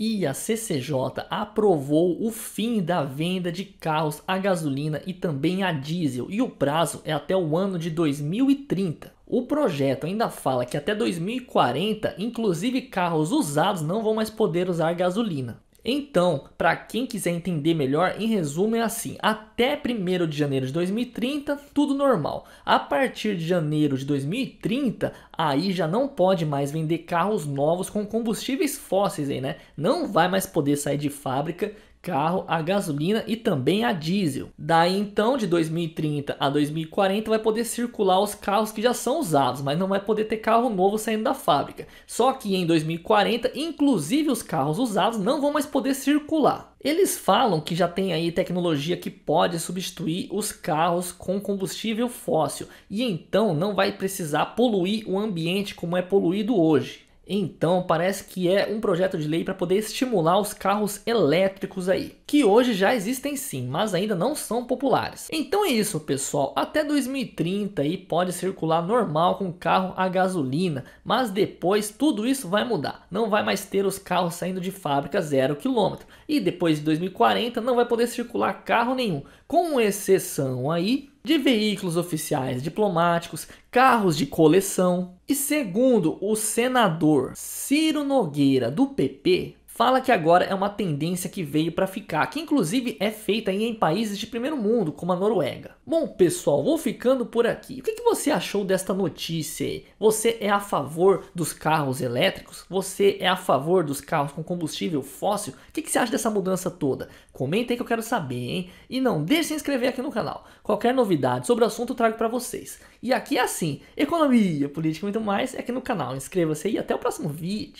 e a CCJ aprovou o fim da venda de carros a gasolina e também a diesel, e o prazo é até o ano de 2030. O projeto ainda fala que até 2040, inclusive carros usados não vão mais poder usar gasolina. Então, para quem quiser entender melhor, em resumo é assim: até 1 de janeiro de 2030, tudo normal. A partir de janeiro de 2030, aí já não pode mais vender carros novos com combustíveis fósseis, aí, né? Não vai mais poder sair de fábrica carro a gasolina e também a diesel. Daí então, de 2030 a 2040, vai poder circular os carros que já são usados, mas não vai poder ter carro novo saindo da fábrica. Só que em 2040, inclusive os carros usados não vão mais poder circular. Eles falam que já tem aí tecnologia que pode substituir os carros com combustível fóssil e então não vai precisar poluir o ambiente como é poluído hoje. Então, parece que é um projeto de lei para poder estimular os carros elétricos aí, que hoje já existem sim, mas ainda não são populares. Então é isso, pessoal. Até 2030 aí pode circular normal com carro a gasolina, mas depois tudo isso vai mudar. Não vai mais ter os carros saindo de fábrica zero quilômetro. E depois de 2040 não vai poder circular carro nenhum, com exceção aí de veículos oficiais diplomáticos, carros de coleção. E segundo o senador Ciro Nogueira do PP, fala que agora é uma tendência que veio para ficar, que inclusive é feita em países de primeiro mundo, como a Noruega. Bom, pessoal, vou ficando por aqui. O que, que você achou desta notícia aí? Você é a favor dos carros elétricos? Você é a favor dos carros com combustível fóssil? O que, que você acha dessa mudança toda? Comenta aí que eu quero saber, hein? E não deixe de se inscrever aqui no canal. Qualquer novidade sobre o assunto eu trago para vocês. E aqui é assim, economia, política e muito mais é aqui no canal. Inscreva-se aí e até o próximo vídeo.